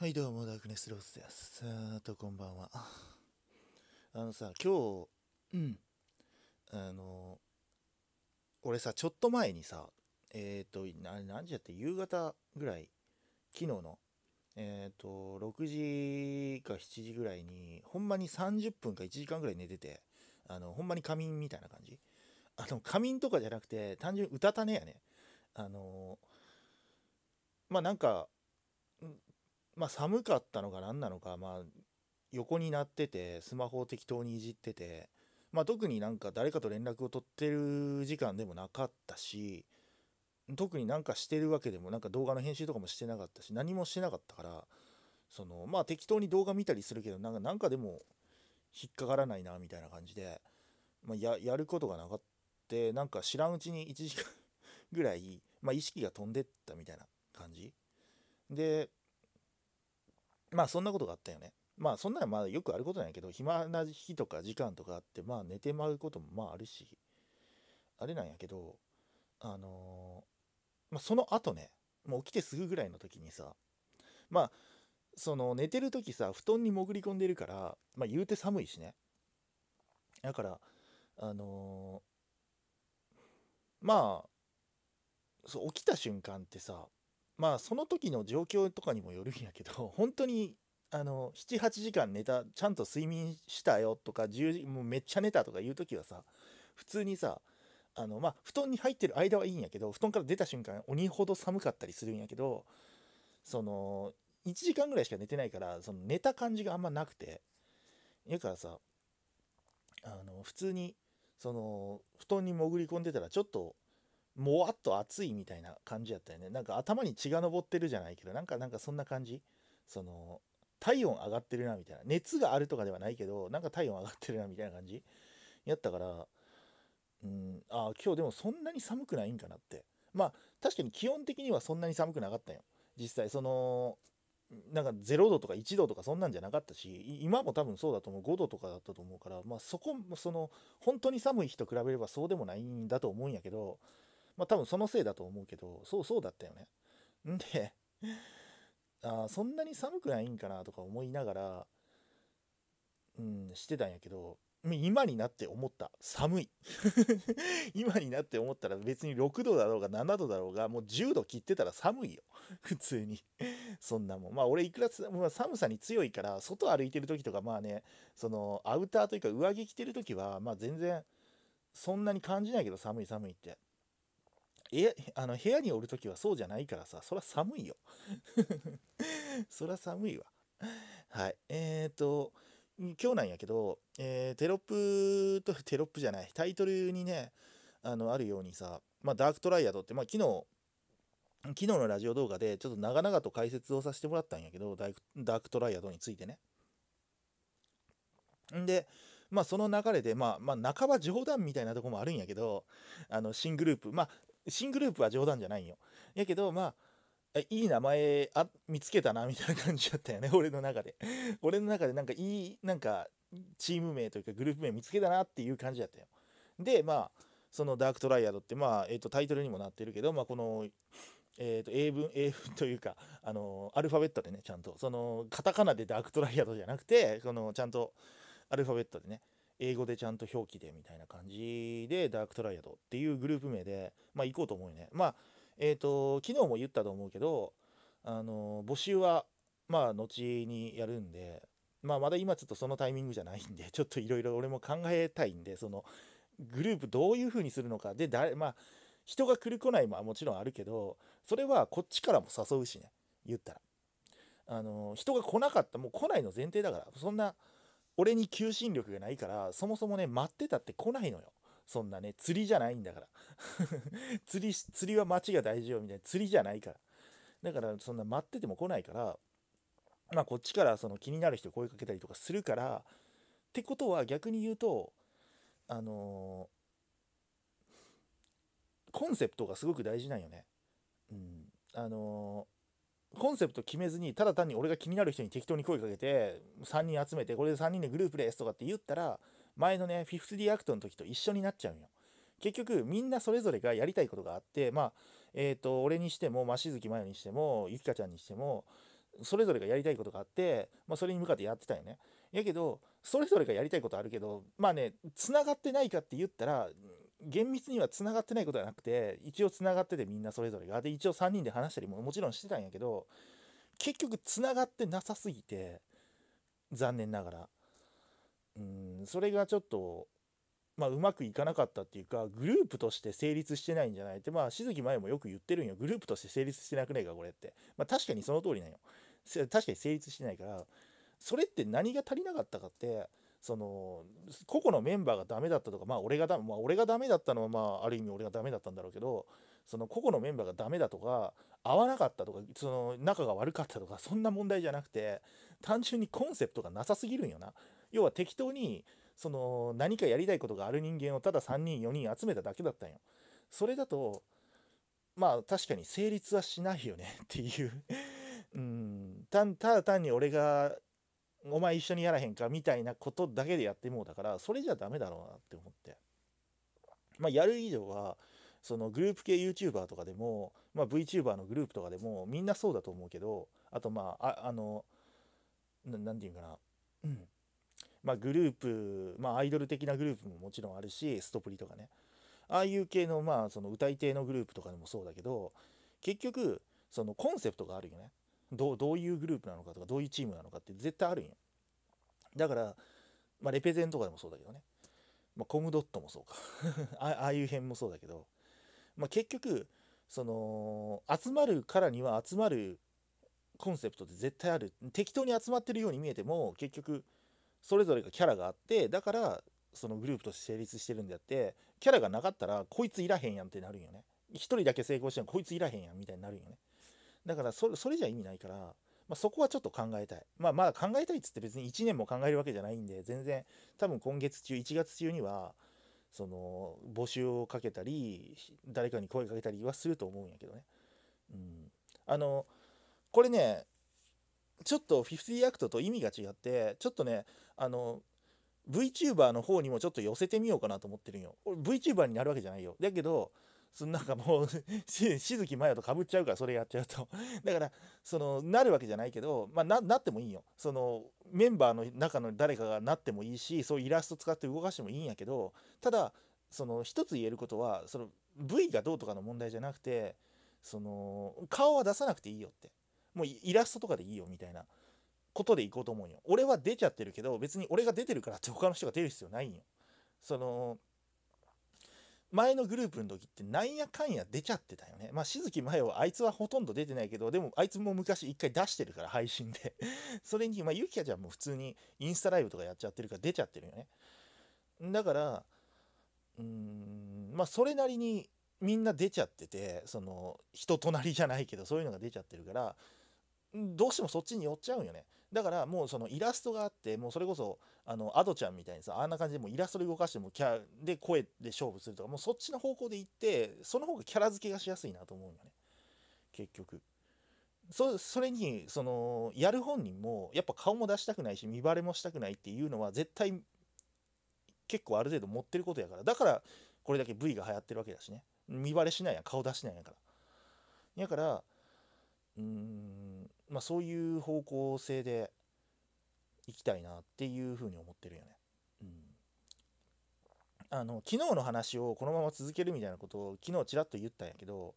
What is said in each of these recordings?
はいどうもダークネスロースですあとこんばんはあのさ今日うんあの俺さちょっと前にさえっ、ー、とな何時やって夕方ぐらい昨日のえっ、ー、と6時か7時ぐらいにほんまに30分か1時間ぐらい寝ててあのほんまに仮眠みたいな感じあの仮眠とかじゃなくて単純にうたた寝やねあのまあなんかまあ寒かったのか何なのか、まあ横になってて、スマホを適当にいじってて、まあ特になんか誰かと連絡を取ってる時間でもなかったし、特になんかしてるわけでも、なんか動画の編集とかもしてなかったし、何もしてなかったから、その、まあ適当に動画見たりするけど、なんかなんかでも引っかからないな、みたいな感じで、まあ、や、やることがなかった、なんか知らんうちに1時間ぐらい、まあ意識が飛んでったみたいな感じ。で、まあそんなことがあったよね。まあそんなのまあよくあることなんやけど、暇な日とか時間とかあって、まあ寝てまうこともまああるし、あれなんやけど、あのー、まあその後ね、もう起きてすぐぐらいの時にさ、まあ、その寝てる時さ、布団に潜り込んでるから、まあ言うて寒いしね。だから、あのー、まあ、そう起きた瞬間ってさまあその時の状況とかにもよるんやけど 本当にあの78時間寝たちゃんと睡眠したよとか10時もうめっちゃ寝たとかいう時はさ普通にさあのまあ布団に入ってる間はいいんやけど布団から出た瞬間鬼ほど寒かったりするんやけどその1時間ぐらいしか寝てないからその寝た感じがあんまなくてだからさあの普通にその布団に潜り込んでたらちょっともわっと暑いみたいな感じやったよねなんか頭に血が上ってるじゃないけどなんかなんかそんな感じその体温上がってるなみたいな熱があるとかではないけどなんか体温上がってるなみたいな感じやったからうんああ今日でもそんなに寒くないんかなってまあ確かに気温的にはそんなに寒くなかったよ実際そのなんか0度とか1度とかそんなんじゃなかったし今も多分そうだと思う5度とかだったと思うからまあそこその本当に寒い日と比べればそうでもないんだと思うんやけどまあ多分そのせいだと思うけど、そうそうだったよね。んで、あそんなに寒くないんかなとか思いながら、うん、してたんやけど、今になって思った。寒い。今になって思ったら別に6度だろうが7度だろうが、もう10度切ってたら寒いよ。普通に。そんなもん。まあ俺いくらまあ、寒さに強いから、外歩いてる時とかまあね、そのアウターというか上着着てる時は、まあ全然そんなに感じないけど寒い寒いって。えあの部屋におるときはそうじゃないからさ、そら寒いよ。そら寒いわ。はい。えっ、ー、と、今日なんやけど、えー、テロップと、テロップじゃない、タイトルにね、あの、あるようにさ、まあ、ダークトライアドって、まあ、昨日、昨日のラジオ動画でちょっと長々と解説をさせてもらったんやけど、ダークトライアドについてね。んで、まあその流れで、まあまあ半ば冗談みたいなとこもあるんやけど、あの新グループ、まあ新グループは冗談じゃないよ。やけど、まあ、いい名前あ見つけたな、みたいな感じだったよね、俺の中で。俺の中でなんかいい、なんか、チーム名というかグループ名見つけたなっていう感じだったよ。で、まあ、そのダークトライアドって、まあ、えっ、ー、と、タイトルにもなってるけど、まあ、この、えー、と英文英文というか、あのアルファベットでねちゃんとそのカタカナでダークトライアドじゃなくてそのちゃんとアルファベットでね英語でちゃんと表記でみたいな感じでダークトライアドっていうグループ名で、まあ、行こうと思うよね。まあ、えっ、ー、と、昨日も言ったと思うけど、あの、募集は、まあ、後にやるんで、まあ、まだ今ちょっとそのタイミングじゃないんで、ちょっといろいろ俺も考えたいんで、その、グループどういう風にするのか、で、誰、まあ、人が来る来ないももちろんあるけど、それはこっちからも誘うしね、言ったら。あの、人が来なかった、もう来ないの前提だから、そんな、俺に求心力がないからそもそもね待ってたって来ないのよそんなね釣りじゃないんだから 釣り釣りは街が大事よみたいな釣りじゃないからだからそんな待ってても来ないからまあこっちからその気になる人声かけたりとかするからってことは逆に言うとあのー、コンセプトがすごく大事なんよねうんあのーコンセプト決めずにただ単に俺が気になる人に適当に声かけて3人集めてこれで3人でグループですとかって言ったら前のねフィ5 0ィアクトの時と一緒になっちゃうんよ結局みんなそれぞれがやりたいことがあってまあえっ、ー、と俺にしてもず月ま代にしてもゆきかちゃんにしてもそれぞれがやりたいことがあって、まあ、それに向かってやってたよねやけどそれぞれがやりたいことあるけどまあねつながってないかって言ったら厳密にはつながってないことはなくて一応つながっててみんなそれぞれがで一応3人で話したりももちろんしてたんやけど結局つながってなさすぎて残念ながらうんそれがちょっとまあ、うまくいかなかったっていうかグループとして成立してないんじゃないってまあ静木前もよく言ってるんよグループとして成立してなくないかこれって、まあ、確かにその通りなんよ確かに成立してないからそれって何が足りなかったかってその個々のメンバーがダメだったとかまあ俺がだ、まあ、俺がダメだったのはまあある意味俺がダメだったんだろうけどその個々のメンバーがダメだとか合わなかったとかその仲が悪かったとかそんな問題じゃなくて単純にコンセプトがなさすぎるんよな。要は適当にその何かやりたいことがある人間をただ3人4人集めただけだったんよ。それだとまあ確かに成立はしないよねっていううんただ単に俺がお前一緒にやらへんかみたいなことだけでやってもうだからそれじゃダメだろうなって思ってまあやる以上はそのグループ系 YouTuber とかでも、まあ、VTuber のグループとかでもみんなそうだと思うけどあとまあああの何て言うかな、うん、まあ、グループ、まあ、アイドル的なグループももちろんあるしストプリとかねああいう系のまあその歌い手のグループとかでもそうだけど結局そのコンセプトがあるよねどうどういうグループなのかとかどういうチームなのかって絶対あるんよだから、まあ、レペゼンとかでもそうだけどね、まあ、コムドットもそうか ああいう辺もそうだけど、まあ、結局その集まるからには集まるコンセプトって絶対ある適当に集まってるように見えても結局それぞれがキャラがあってだからそのグループとして成立してるんであってキャラがなかったらこいついらへんやんってなるんよね一人だけ成功してもこいついらへんやんみたいになるんよねだからそれじゃ意味ないから、まあ、そこはちょっと考えたい。まあまだ考えたいっつって別に1年も考えるわけじゃないんで、全然多分今月中、1月中には、その募集をかけたり、誰かに声かけたりはすると思うんやけどね。うん。あの、これね、ちょっと50アクトと意味が違って、ちょっとね、あの、VTuber の方にもちょっと寄せてみようかなと思ってるんよ。俺 VTuber になるわけじゃないよ。だけど、そのなんかもうずきまやとかぶっちゃうからそれやっちゃうと だからそのなるわけじゃないけど、まあ、ななってもいいよそのメンバーの中の誰かがなってもいいしそういうイラスト使って動かしてもいいんやけどただその一つ言えることはその V がどうとかの問題じゃなくてその顔は出さなくていいよってもうイラストとかでいいよみたいなことでいこうと思うよ俺は出ちゃってるけど別に俺が出てるからって他の人が出る必要ないんよその前のグループの時ってなんやかんや出ちゃってたよね。まあ、しずきまはあいつはほとんど出てないけど、でもあいつも昔一回出してるから配信で それに、まあ、ゆきかちゃんも普通にインスタライブとかやっちゃってるから出ちゃってるよね。だから、うーん、まあ、それなりにみんな出ちゃってて、その、人となりじゃないけど、そういうのが出ちゃってるから、どうしてもそっちに寄っちゃうよね。だからもうそのイラストがあってもうそれこそあのアドちゃんみたいにさあんな感じでもイラストで動かしてもキャで声で勝負するとかもうそっちの方向で行ってその方がキャラ付けがしやすいなと思うよね結局そそれにそのやる本人もやっぱ顔も出したくないし見バレもしたくないっていうのは絶対結構ある程度持ってることやからだからこれだけ V が流行ってるわけだしね見バレしないやん顔出しないやからやからうーんまあ、そういう方向性でいきたいなっていうふうに思ってるよね。うん、あの昨日の話をこのまま続けるみたいなことを昨日ちらっと言ったんやけど、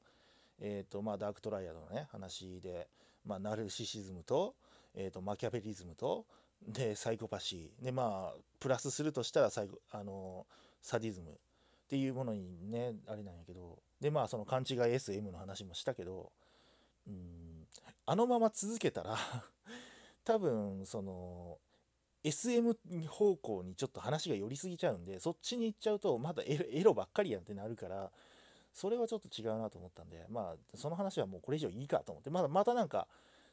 えーとまあ、ダークトライアドのね話で、まあ、ナルシシズムと,、えー、とマキャベリズムとでサイコパシーでまあプラスするとしたらサイあのサディズムっていうものにねあれなんやけどでまあその勘違い SM の話もしたけど、うん、あのまま続けたら 多分その SM 方向にちょっと話が寄りすぎちゃうんでそっちに行っちゃうとまだエロばっかりやんってなるからそれはちょっと違うなと思ったんでまあその話はもうこれ以上いいかと思ってまだまたなんか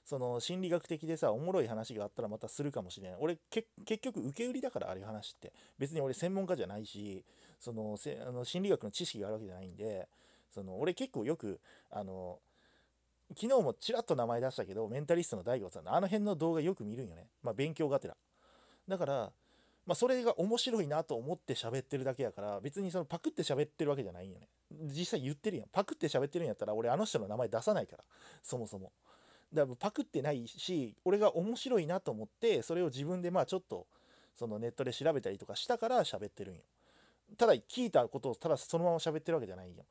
その心理学的でさおもろい話があったらまたするかもしれん俺結局受け売りだからあれ話って別に俺専門家じゃないしそのせあの心理学の知識があるわけじゃないんでその俺結構よくあの昨日もちらっと名前出したけどメンタリストの DAIGO さんのあの辺の動画よく見るんよね、まあ、勉強がてらだから、まあ、それが面白いなと思って喋ってるだけやから別にそのパクって喋ってるわけじゃないんよね実際言ってるやんパクって喋ってるんやったら俺あの人の名前出さないからそもそもだからパクってないし俺が面白いなと思ってそれを自分でまあちょっとそのネットで調べたりとかしたから喋ってるんよただ聞いたことをただそのまま喋ってるわけじゃないんよ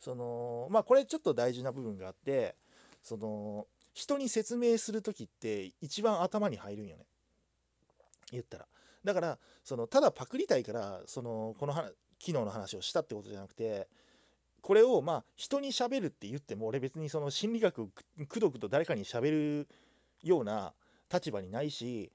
そのまあこれちょっと大事な部分があってその人に説明する時って一番頭に入るんよね言ったらだからそのただパクりたいからそのこの機能の話をしたってことじゃなくてこれをまあ人に喋るって言っても俺別にその心理学くどくど誰かに喋るような立場にないし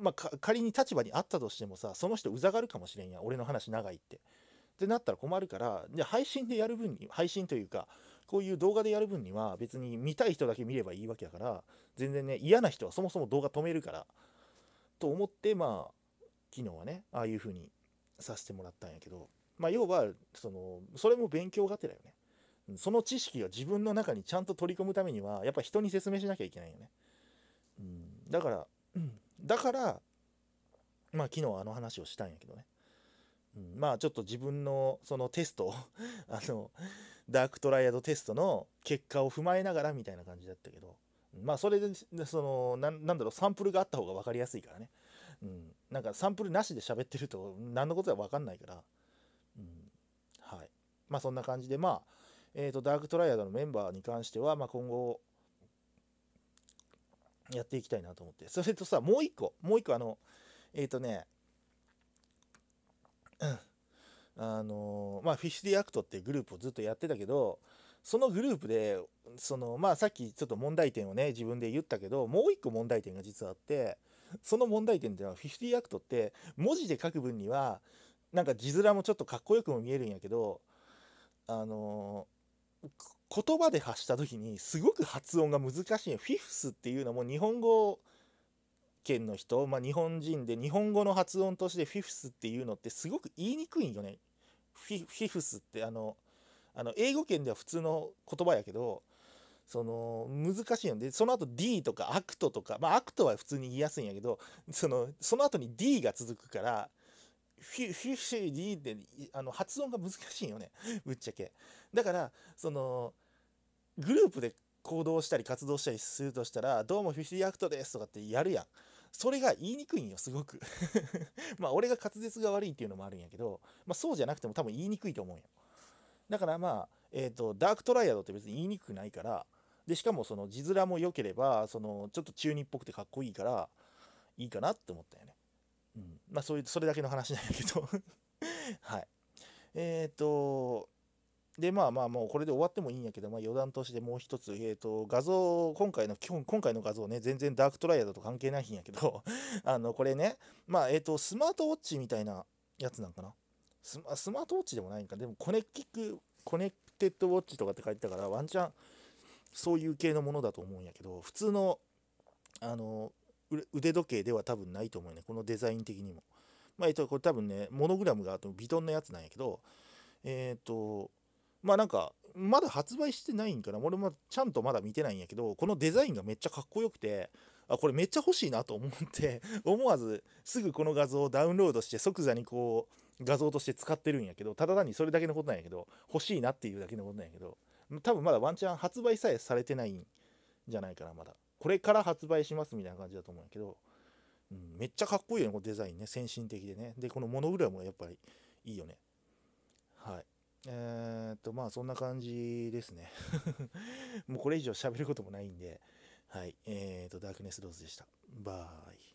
まあ仮に立場にあったとしてもさその人うざがるかもしれんや俺の話長いって。ってなったら困るからじゃ配信でやる分に配信というかこういう動画でやる分には別に見たい人だけ見ればいいわけだから全然ね嫌な人はそもそも動画止めるからと思ってまあ昨日はねああいう風にさせてもらったんやけどまあ要はそのそれも勉強がてだよねその知識が自分の中にちゃんと取り込むためにはやっぱ人に説明しなきゃいけないよね、うん、だからだからまあ昨日あの話をしたんやけどね、うん、まあちょっと自分のそのテスト あのダークトライアドテストの結果を踏まえながらみたいな感じだったけど、まあそれで、そのな、なんだろう、サンプルがあった方が分かりやすいからね。うん。なんかサンプルなしで喋ってると、何のことは分かんないから。うん。はい。まあそんな感じで、まあ、えっ、ー、と、ダークトライアドのメンバーに関しては、まあ今後、やっていきたいなと思って。それとさ、もう一個、もう一個あの、えっ、とね、うん。あのまあ、フィッシュディアクトっていうグループをずっとやってたけどそのグループでその、まあ、さっきちょっと問題点をね自分で言ったけどもう一個問題点が実はあってその問題点っていうのはフィッシュディアクトって文字で書く分にはなんか字面もちょっとかっこよくも見えるんやけどあの言葉で発した時にすごく発音が難しいフィフスっていうのも日本語県の人、まあ、日本人で日本語の発音としてフィフスっていうのってすごく言いにくいんよね。フィフィフスってあのあの英語圏では普通の言葉やけどその難しいのでその後 D とかアクトとかまあアクトは普通に言いやすいんやけどそのその後に D が続くからフィフシー D ってあの発音が難しいよねぶっちゃけ。だからそのグループで行動したり活動したりするとしたら「どうもフィフシーアクトです」とかってやるやん。それが言いにくいんよ、すごく まあ、俺が滑舌が悪いっていうのもあるんやけど、まあ、そうじゃなくても多分言いにくいと思うんよ。だからまあ、えっ、ー、と、ダークトライアドって別に言いにくくないから、で、しかもその字面も良ければ、その、ちょっと中二っぽくてかっこいいから、いいかなって思ったよね。うん。まあ、そういう、それだけの話なんやけど はい。えっ、ー、と、でまあまあもうこれで終わってもいいんやけど、まあ、余談としてもう一つ、えーと、画像今回の基本今回の画像ね全然ダークトライアだと関係ないんやけど あのこれねまあえっ、ー、とスマートウォッチみたいなやつなんかなスマートウォッチでもないんかでもコネキクコネクテッドウォッチとかって書いてたからワンチャンそういう系のものだと思うんやけど普通のあの腕時計では多分ないと思うねこのデザイン的にもまあえっ、ー、とこれ多分ねモノグラムがあとビトンのやつなんやけどえっ、ー、とまあなんかまだ発売してないんかな俺もちゃんとまだ見てないんやけどこのデザインがめっちゃかっこよくてあこれめっちゃ欲しいなと思って 思わずすぐこの画像をダウンロードして即座にこう画像として使ってるんやけどただ単にそれだけのことなんやけど欲しいなっていうだけのことなんやけど多分まだワンチャン発売さえされてないんじゃないかなまだこれから発売しますみたいな感じだと思うんやけど、うん、めっちゃかっこいいよねこのデザインね先進的でねでこのモノグラムはやっぱりいいよねはいえー、っと、まあそんな感じですね。もうこれ以上喋ることもないんで、はい。えー、っと、ダークネスローズでした。バイ。